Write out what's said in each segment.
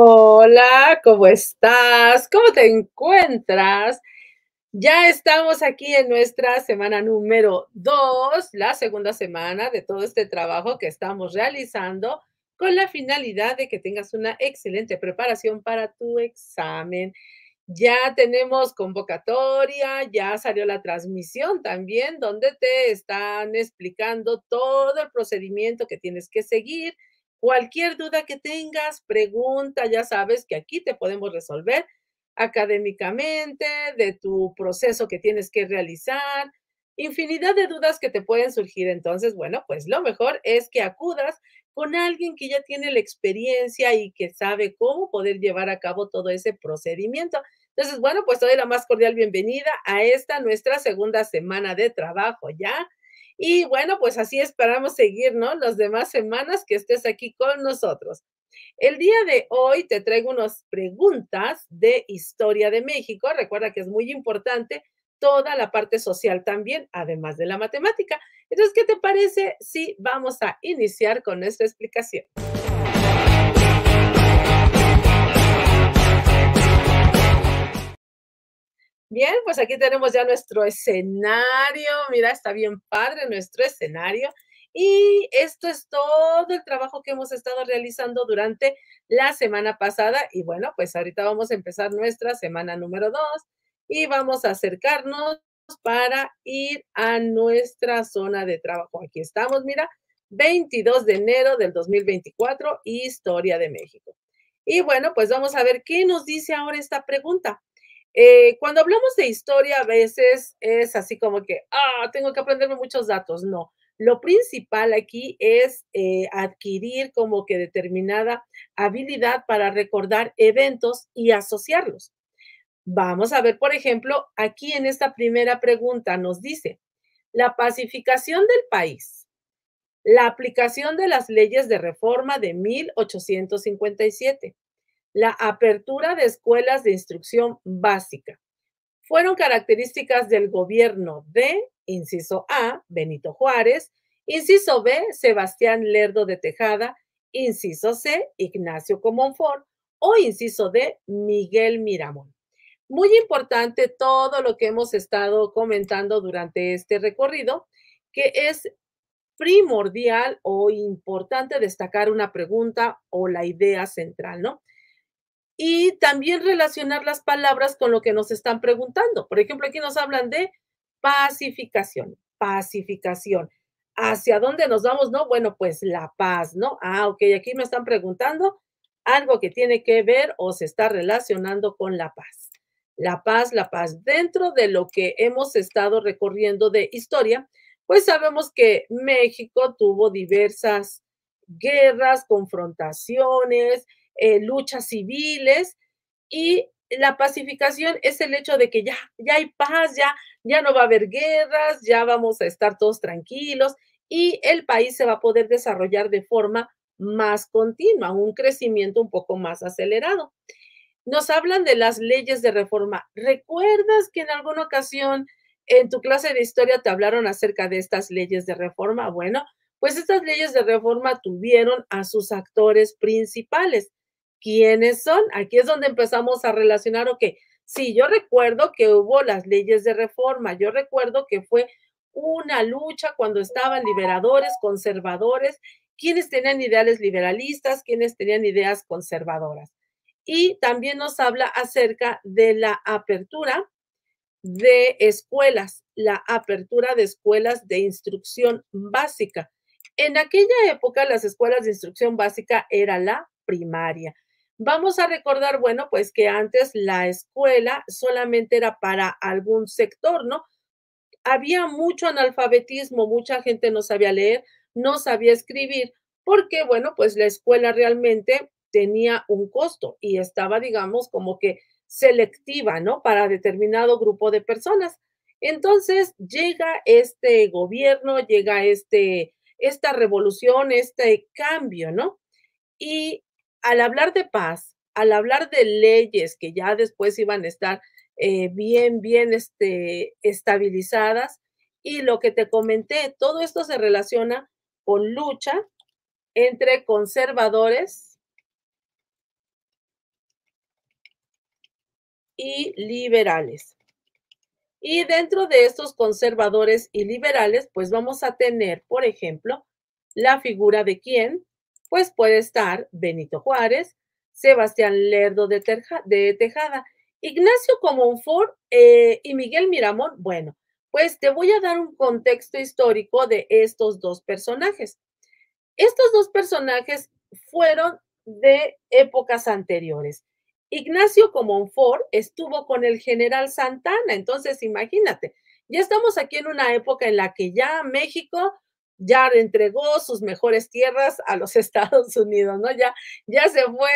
Hola, ¿cómo estás? ¿Cómo te encuentras? Ya estamos aquí en nuestra semana número 2, la segunda semana de todo este trabajo que estamos realizando con la finalidad de que tengas una excelente preparación para tu examen. Ya tenemos convocatoria, ya salió la transmisión también donde te están explicando todo el procedimiento que tienes que seguir Cualquier duda que tengas, pregunta, ya sabes que aquí te podemos resolver académicamente, de tu proceso que tienes que realizar, infinidad de dudas que te pueden surgir. Entonces, bueno, pues lo mejor es que acudas con alguien que ya tiene la experiencia y que sabe cómo poder llevar a cabo todo ese procedimiento. Entonces, bueno, pues doy la más cordial bienvenida a esta nuestra segunda semana de trabajo ya. Y bueno, pues así esperamos seguir, ¿no? Las demás semanas que estés aquí con nosotros. El día de hoy te traigo unas preguntas de historia de México. Recuerda que es muy importante toda la parte social también, además de la matemática. Entonces, ¿qué te parece si vamos a iniciar con esta explicación? Bien, pues aquí tenemos ya nuestro escenario. Mira, está bien padre nuestro escenario. Y esto es todo el trabajo que hemos estado realizando durante la semana pasada. Y bueno, pues ahorita vamos a empezar nuestra semana número dos y vamos a acercarnos para ir a nuestra zona de trabajo. Aquí estamos, mira, 22 de enero del 2024, Historia de México. Y bueno, pues vamos a ver qué nos dice ahora esta pregunta. Eh, cuando hablamos de historia, a veces es así como que, ah, tengo que aprenderme muchos datos. No, lo principal aquí es eh, adquirir como que determinada habilidad para recordar eventos y asociarlos. Vamos a ver, por ejemplo, aquí en esta primera pregunta nos dice, la pacificación del país, la aplicación de las leyes de reforma de 1857, la apertura de escuelas de instrucción básica. Fueron características del gobierno de, inciso A, Benito Juárez, inciso B, Sebastián Lerdo de Tejada, inciso C, Ignacio Comonfort o inciso D, Miguel Miramón. Muy importante todo lo que hemos estado comentando durante este recorrido, que es primordial o importante destacar una pregunta o la idea central, ¿no? y también relacionar las palabras con lo que nos están preguntando. Por ejemplo, aquí nos hablan de pacificación, pacificación. ¿Hacia dónde nos vamos? No, bueno, pues la paz, ¿no? Ah, ok, aquí me están preguntando algo que tiene que ver o se está relacionando con la paz. La paz, la paz. Dentro de lo que hemos estado recorriendo de historia, pues sabemos que México tuvo diversas guerras, confrontaciones, eh, luchas civiles y la pacificación es el hecho de que ya, ya hay paz, ya, ya no va a haber guerras, ya vamos a estar todos tranquilos y el país se va a poder desarrollar de forma más continua, un crecimiento un poco más acelerado. Nos hablan de las leyes de reforma. ¿Recuerdas que en alguna ocasión en tu clase de historia te hablaron acerca de estas leyes de reforma? Bueno, pues estas leyes de reforma tuvieron a sus actores principales quiénes son. Aquí es donde empezamos a relacionar, ok, sí, yo recuerdo que hubo las leyes de reforma, yo recuerdo que fue una lucha cuando estaban liberadores, conservadores, quienes tenían ideales liberalistas, quienes tenían ideas conservadoras. Y también nos habla acerca de la apertura de escuelas, la apertura de escuelas de instrucción básica. En aquella época las escuelas de instrucción básica era la primaria. Vamos a recordar, bueno, pues que antes la escuela solamente era para algún sector, ¿no? Había mucho analfabetismo, mucha gente no sabía leer, no sabía escribir, porque, bueno, pues la escuela realmente tenía un costo y estaba, digamos, como que selectiva, ¿no? Para determinado grupo de personas. Entonces llega este gobierno, llega este, esta revolución, este cambio, ¿no? Y al hablar de paz, al hablar de leyes que ya después iban a estar eh, bien, bien este, estabilizadas, y lo que te comenté, todo esto se relaciona con lucha entre conservadores y liberales. Y dentro de estos conservadores y liberales, pues vamos a tener, por ejemplo, la figura de quién? pues puede estar Benito Juárez, Sebastián Lerdo de, Tejada, Ignacio Comonfort eh, y Miguel Miramón. Bueno, pues te voy a dar un contexto histórico de estos dos personajes. Estos dos personajes fueron de épocas anteriores. Ignacio Comonfort estuvo con el general Santana, entonces imagínate, ya estamos aquí en una época en la que ya México ya entregó sus mejores tierras a los Estados Unidos, ¿no? Ya, ya se fue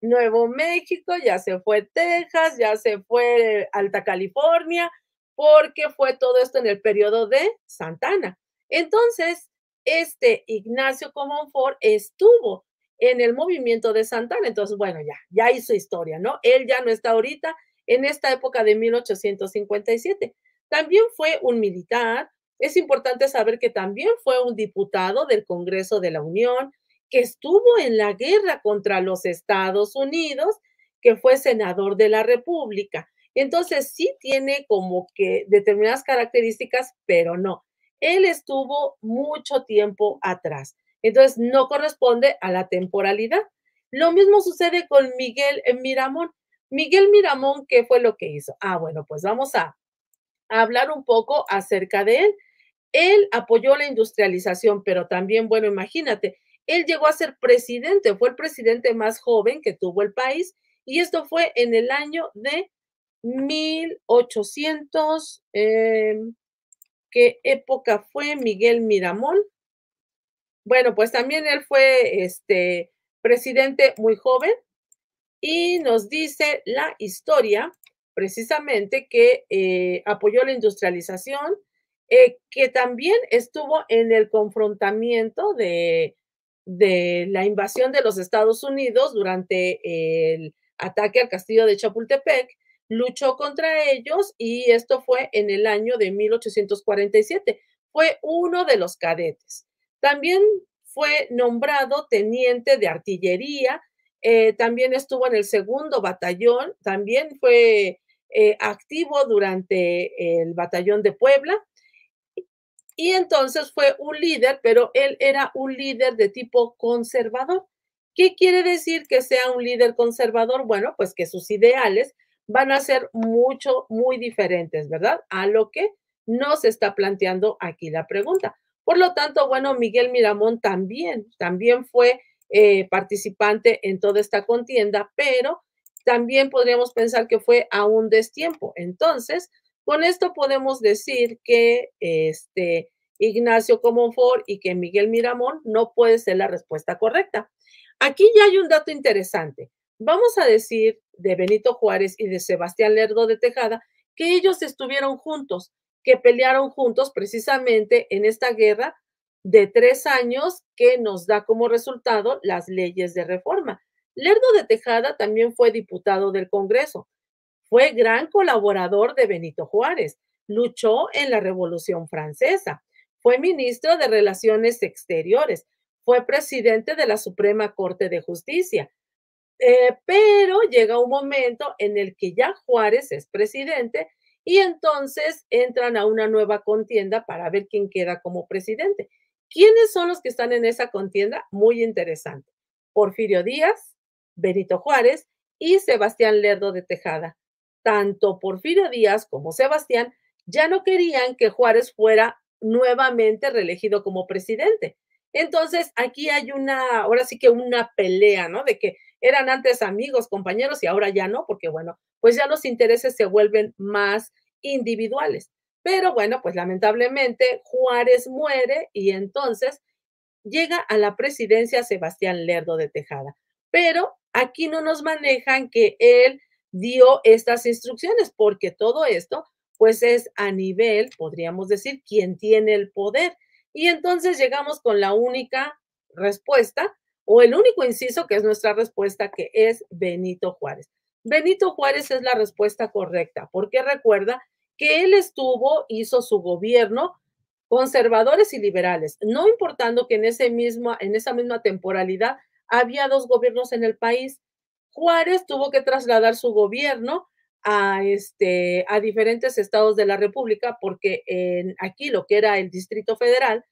Nuevo México, ya se fue Texas, ya se fue Alta California, porque fue todo esto en el periodo de Santana. Entonces, este Ignacio Comonfort estuvo en el movimiento de Santana, entonces, bueno, ya, ya hizo historia, ¿no? Él ya no está ahorita en esta época de 1857. También fue un militar, es importante saber que también fue un diputado del Congreso de la Unión, que estuvo en la guerra contra los Estados Unidos, que fue senador de la República. Entonces sí tiene como que determinadas características, pero no. Él estuvo mucho tiempo atrás. Entonces no corresponde a la temporalidad. Lo mismo sucede con Miguel eh, Miramón. Miguel Miramón, ¿qué fue lo que hizo? Ah, bueno, pues vamos a hablar un poco acerca de él. Él apoyó la industrialización, pero también, bueno, imagínate, él llegó a ser presidente, fue el presidente más joven que tuvo el país y esto fue en el año de 1800, eh, ¿qué época fue Miguel Miramón? Bueno, pues también él fue este presidente muy joven y nos dice la historia precisamente que eh, apoyó la industrialización, eh, que también estuvo en el confrontamiento de, la invasión de los Estados Unidos durante el ataque al castillo de Chapultepec, luchó contra ellos y esto fue en el año de 1847. Fue uno de los cadetes. También fue nombrado teniente de artillería, eh, también estuvo en el segundo batallón, también fue eh, activo durante el batallón de Puebla y entonces fue un líder, pero él era un líder de tipo conservador. ¿Qué quiere decir que sea un líder conservador? Bueno, pues que sus ideales van a ser mucho, muy diferentes, ¿verdad? A lo que nos está planteando aquí la pregunta. Por lo tanto, bueno, Miguel Miramón también, también fue eh, participante en toda esta contienda, pero también podríamos pensar que fue a un destiempo. Entonces, con esto podemos decir que este, Ignacio Comonfort y que Miguel Miramón no puede ser la respuesta correcta. Aquí ya hay un dato interesante. Vamos a decir de Benito Juárez y de Sebastián Lerdo de Tejada que ellos estuvieron juntos, que pelearon juntos precisamente en esta guerra de tres años que nos da como resultado las leyes de reforma. Lerdo de Tejada también fue diputado del Congreso, fue gran colaborador de Benito Juárez, luchó en la Revolución Francesa, fue ministro de Relaciones Exteriores, fue presidente de la Suprema Corte de Justicia. Eh, pero llega un momento en el que ya Juárez es presidente y entonces entran a una nueva contienda para ver quién queda como presidente. ¿Quiénes son los que están en esa contienda? Muy interesante. Porfirio Díaz, Benito Juárez y Sebastián Lerdo de Tejada tanto Porfirio Díaz como Sebastián ya no querían que Juárez fuera nuevamente reelegido como presidente. Entonces, aquí hay una, ahora sí que una pelea, ¿no? De que eran antes amigos, compañeros y ahora ya no, porque bueno, pues ya los intereses se vuelven más individuales. Pero bueno, pues lamentablemente Juárez muere y entonces llega a la presidencia Sebastián Lerdo de Tejada. Pero aquí no nos manejan que él dio estas instrucciones, porque todo esto, pues es a nivel, podríamos decir, quien tiene el poder. Y entonces llegamos con la única respuesta o el único inciso que es nuestra respuesta, que es Benito Juárez. Benito Juárez es la respuesta correcta, porque recuerda que él estuvo, hizo su gobierno conservadores y liberales, no importando que en, ese mismo, en esa misma temporalidad había dos gobiernos en el país, Juárez tuvo que trasladar su gobierno a, este, a diferentes estados de la República, porque en, aquí lo que era el Distrito Federal,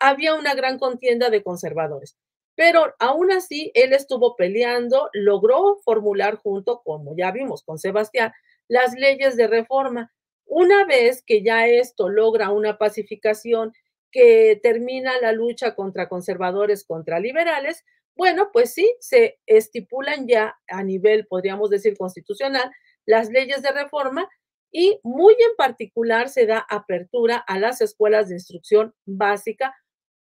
había una gran contienda de conservadores. Pero aún así, él estuvo peleando, logró formular junto, como ya vimos con Sebastián, las leyes de reforma. Una vez que ya esto logra una pacificación que termina la lucha contra conservadores, contra liberales, bueno, pues sí, se estipulan ya a nivel, podríamos decir, constitucional, las leyes de reforma y muy en particular se da apertura a las escuelas de instrucción básica,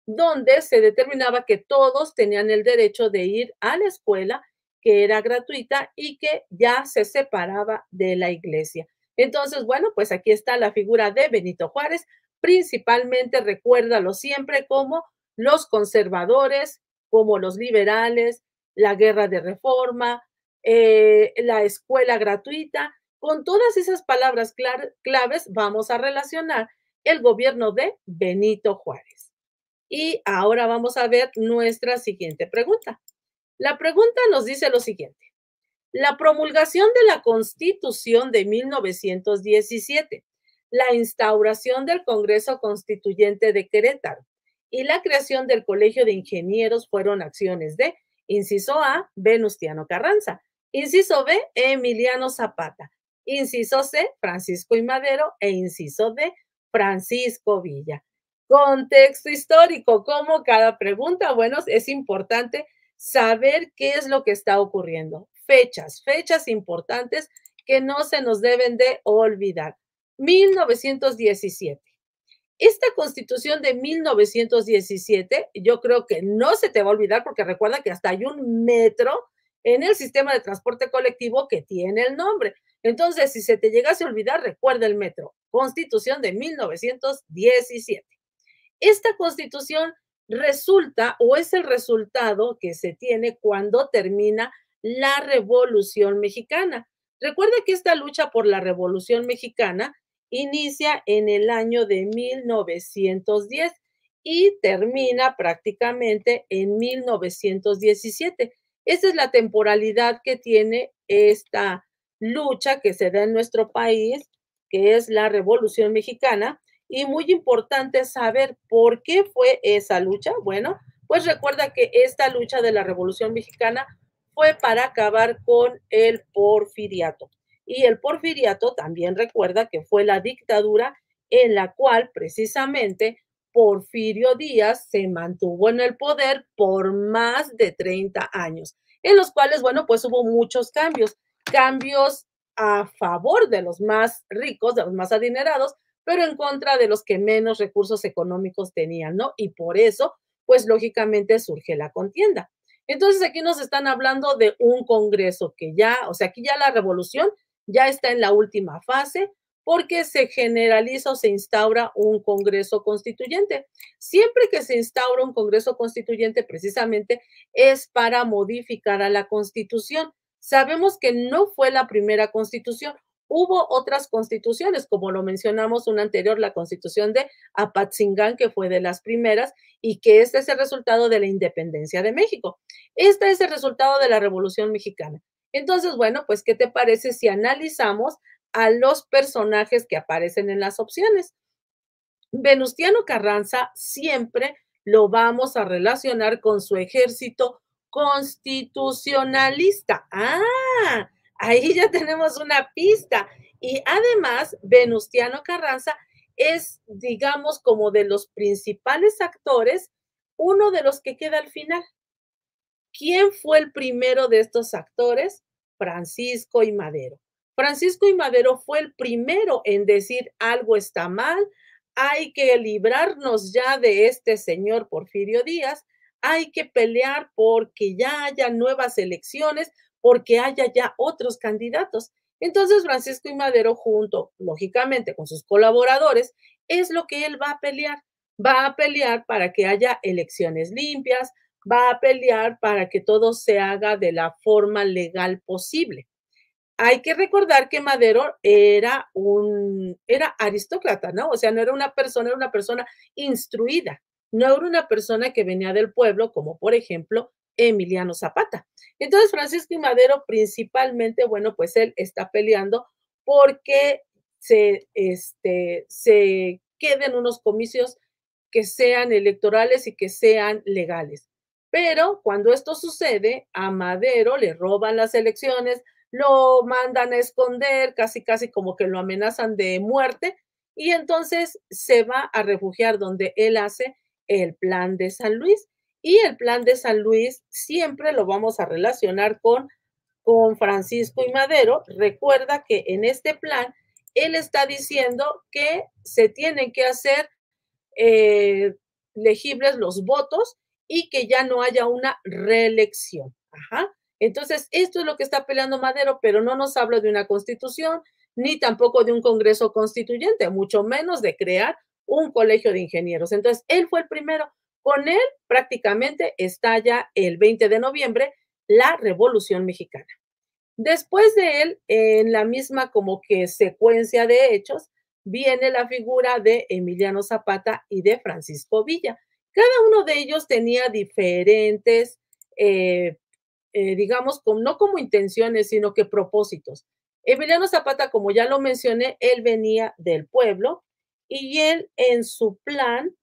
donde se determinaba que todos tenían el derecho de ir a la escuela, que era gratuita y que ya se separaba de la iglesia. Entonces, bueno, pues aquí está la figura de Benito Juárez, principalmente recuérdalo siempre como los conservadores como los liberales, la guerra de reforma, eh, la escuela gratuita. Con todas esas palabras claves vamos a relacionar el gobierno de Benito Juárez. Y ahora vamos a ver nuestra siguiente pregunta. La pregunta nos dice lo siguiente. La promulgación de la Constitución de 1917, la instauración del Congreso Constituyente de Querétaro, y la creación del Colegio de Ingenieros fueron acciones de, inciso A, Venustiano Carranza, inciso B, Emiliano Zapata, inciso C, Francisco y Madero e inciso D, Francisco Villa. Contexto histórico, como cada pregunta, bueno, es importante saber qué es lo que está ocurriendo. Fechas, fechas importantes que no se nos deben de olvidar. 1917. Esta constitución de 1917, yo creo que no se te va a olvidar porque recuerda que hasta hay un metro en el sistema de transporte colectivo que tiene el nombre. Entonces, si se te llegase a olvidar, recuerda el metro, constitución de 1917. Esta constitución resulta o es el resultado que se tiene cuando termina la Revolución Mexicana. Recuerda que esta lucha por la Revolución Mexicana inicia en el año de 1910 y termina prácticamente en 1917. Esa es la temporalidad que tiene esta lucha que se da en nuestro país, que es la Revolución Mexicana. Y muy importante saber por qué fue esa lucha. Bueno, pues recuerda que esta lucha de la Revolución Mexicana fue para acabar con el porfiriato. Y el porfiriato también recuerda que fue la dictadura en la cual precisamente Porfirio Díaz se mantuvo en el poder por más de 30 años, en los cuales, bueno, pues hubo muchos cambios, cambios a favor de los más ricos, de los más adinerados, pero en contra de los que menos recursos económicos tenían, ¿no? Y por eso, pues lógicamente surge la contienda. Entonces aquí nos están hablando de un Congreso que ya, o sea, aquí ya la revolución ya está en la última fase porque se generaliza o se instaura un Congreso Constituyente. Siempre que se instaura un Congreso Constituyente, precisamente es para modificar a la Constitución. Sabemos que no fue la primera Constitución, hubo otras constituciones, como lo mencionamos una anterior, la Constitución de Apatzingán, que fue de las primeras, y que este es el resultado de la independencia de México. Este es el resultado de la Revolución Mexicana. Entonces, bueno, pues, ¿qué te parece si analizamos a los personajes que aparecen en las opciones? Venustiano Carranza siempre lo vamos a relacionar con su ejército constitucionalista. Ah, ahí ya tenemos una pista. Y además, Venustiano Carranza es, digamos, como de los principales actores, uno de los que queda al final. ¿Quién fue el primero de estos actores? Francisco y Madero. Francisco y Madero fue el primero en decir algo está mal, hay que librarnos ya de este señor Porfirio Díaz, hay que pelear porque ya haya nuevas elecciones, porque haya ya otros candidatos. Entonces Francisco y Madero junto, lógicamente, con sus colaboradores, es lo que él va a pelear. Va a pelear para que haya elecciones limpias, va a pelear para que todo se haga de la forma legal posible. Hay que recordar que Madero era un era aristócrata, ¿no? O sea, no era una persona, era una persona instruida, no era una persona que venía del pueblo, como por ejemplo Emiliano Zapata. Entonces, Francisco y Madero principalmente, bueno, pues él está peleando porque se, este, se queden unos comicios que sean electorales y que sean legales. Pero cuando esto sucede, a Madero le roban las elecciones, lo mandan a esconder, casi casi como que lo amenazan de muerte, y entonces se va a refugiar donde él hace el plan de San Luis. Y el plan de San Luis siempre lo vamos a relacionar con, con Francisco y Madero. Recuerda que en este plan él está diciendo que se tienen que hacer eh, legibles los votos y que ya no haya una reelección. Entonces, esto es lo que está peleando Madero, pero no nos habla de una constitución, ni tampoco de un Congreso constituyente, mucho menos de crear un colegio de ingenieros. Entonces, él fue el primero. Con él prácticamente estalla el 20 de noviembre la Revolución Mexicana. Después de él, en la misma como que secuencia de hechos, viene la figura de Emiliano Zapata y de Francisco Villa. Cada uno de ellos tenía diferentes, eh, eh, digamos, no como intenciones, sino que propósitos. Emiliano Zapata, como ya lo mencioné, él venía del pueblo y él en su plan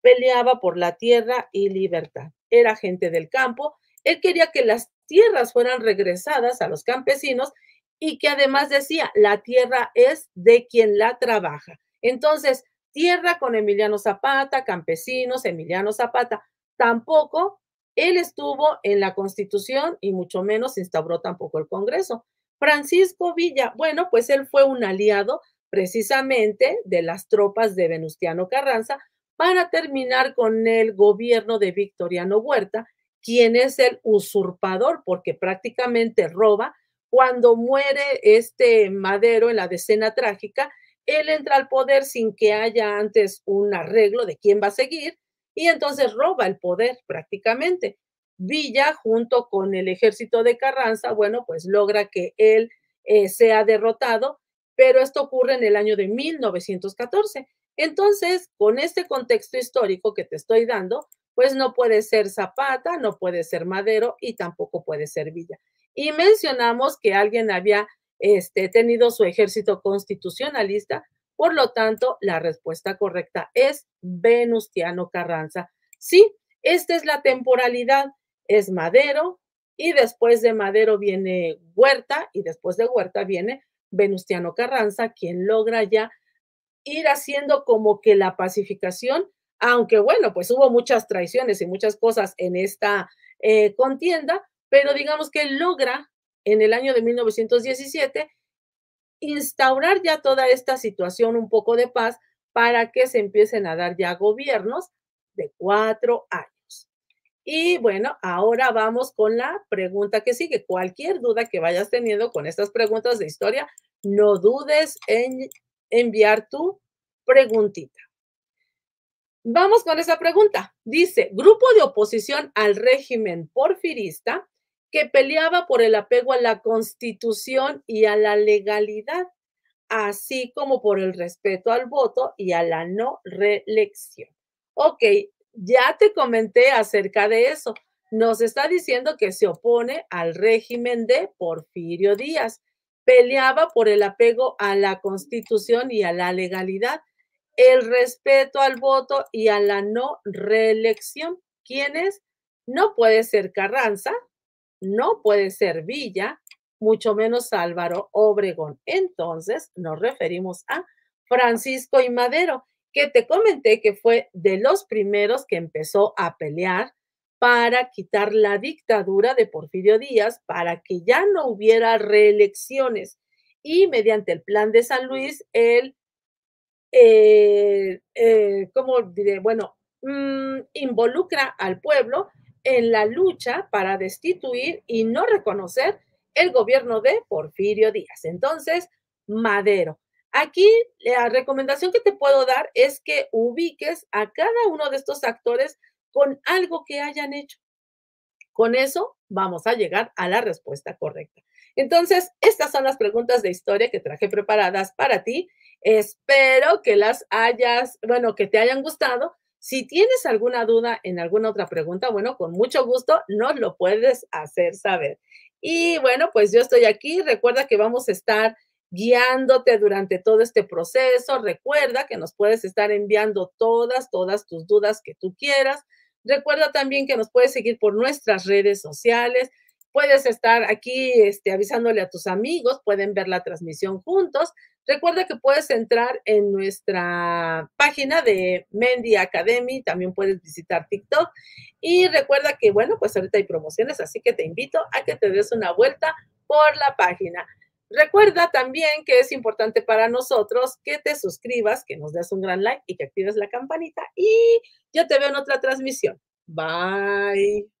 peleaba por la tierra y libertad. Era gente del campo. Él quería que las tierras fueran regresadas a los campesinos y que además decía, la tierra es de quien la trabaja. Entonces, tierra con Emiliano Zapata, campesinos, Emiliano Zapata. Tampoco él estuvo en la Constitución y mucho menos instauró tampoco el Congreso. Francisco Villa, bueno, pues él fue un aliado precisamente de las tropas de Venustiano Carranza para terminar con el gobierno de Victoriano Huerta, quien es el usurpador, porque prácticamente roba. Cuando muere este Madero en la decena trágica, él entra al poder sin que haya antes un arreglo de quién va a seguir y entonces roba el poder prácticamente. Villa, junto con el ejército de Carranza, bueno, pues logra que él eh, sea derrotado, pero esto ocurre en el año de 1914. Entonces, con este contexto histórico que te estoy dando, pues no puede ser Zapata, no puede ser Madero y tampoco puede ser Villa. Y mencionamos que alguien había este, tenido su ejército constitucionalista. Por lo tanto, la respuesta correcta es Venustiano Carranza. Sí, esta es la temporalidad. Es Madero y después de Madero viene Huerta y después de Huerta viene Venustiano Carranza, quien logra ya ir haciendo como que la pacificación, aunque bueno, pues hubo muchas traiciones y muchas cosas en esta eh, contienda, pero digamos que logra en el año de 1917 instaurar ya toda esta situación un poco de paz para que se empiecen a dar ya gobiernos de cuatro años. Y bueno, ahora vamos con la pregunta que sigue. Cualquier duda que vayas teniendo con estas preguntas de historia, no dudes en enviar tu preguntita. Vamos con esa pregunta. Dice, grupo de oposición al régimen porfirista que peleaba por el apego a la constitución y a la legalidad, así como por el respeto al voto y a la no reelección. Ok, ya te comenté acerca de eso. Nos está diciendo que se opone al régimen de Porfirio Díaz. Peleaba por el apego a la constitución y a la legalidad, el respeto al voto y a la no reelección. ¿Quién es? No puede ser Carranza, no puede ser Villa, mucho menos Álvaro Obregón. Entonces nos referimos a Francisco y Madero, que te comenté que fue de los primeros que empezó a pelear para quitar la dictadura de Porfirio Díaz, para que ya no hubiera reelecciones. Y mediante el plan de San Luis, él, eh, eh, ¿cómo diré? Bueno, mm, involucra al pueblo en la lucha para destituir y no reconocer el gobierno de Porfirio Díaz. Entonces, Madero. Aquí la recomendación que te puedo dar es que ubiques a cada uno de estos actores con algo que hayan hecho. Con eso vamos a llegar a la respuesta correcta. Entonces, estas son las preguntas de historia que traje preparadas para ti. Espero que las hayas, bueno, que te hayan gustado si tienes alguna duda en alguna otra pregunta, bueno, con mucho gusto nos lo puedes hacer saber. Y bueno, pues yo estoy aquí. Recuerda que vamos a estar guiándote durante todo este proceso. Recuerda que nos puedes estar enviando todas, todas tus dudas que tú quieras. Recuerda también que nos puedes seguir por nuestras redes sociales. Puedes estar aquí este, avisándole a tus amigos, pueden ver la transmisión juntos. Recuerda que puedes entrar en nuestra página de Mendy Academy, también puedes visitar TikTok y recuerda que, bueno, pues ahorita hay promociones, así que te invito a que te des una vuelta por la página. Recuerda también que es importante para nosotros que te suscribas, que nos des un gran like y que actives la campanita y yo te veo en otra transmisión. Bye.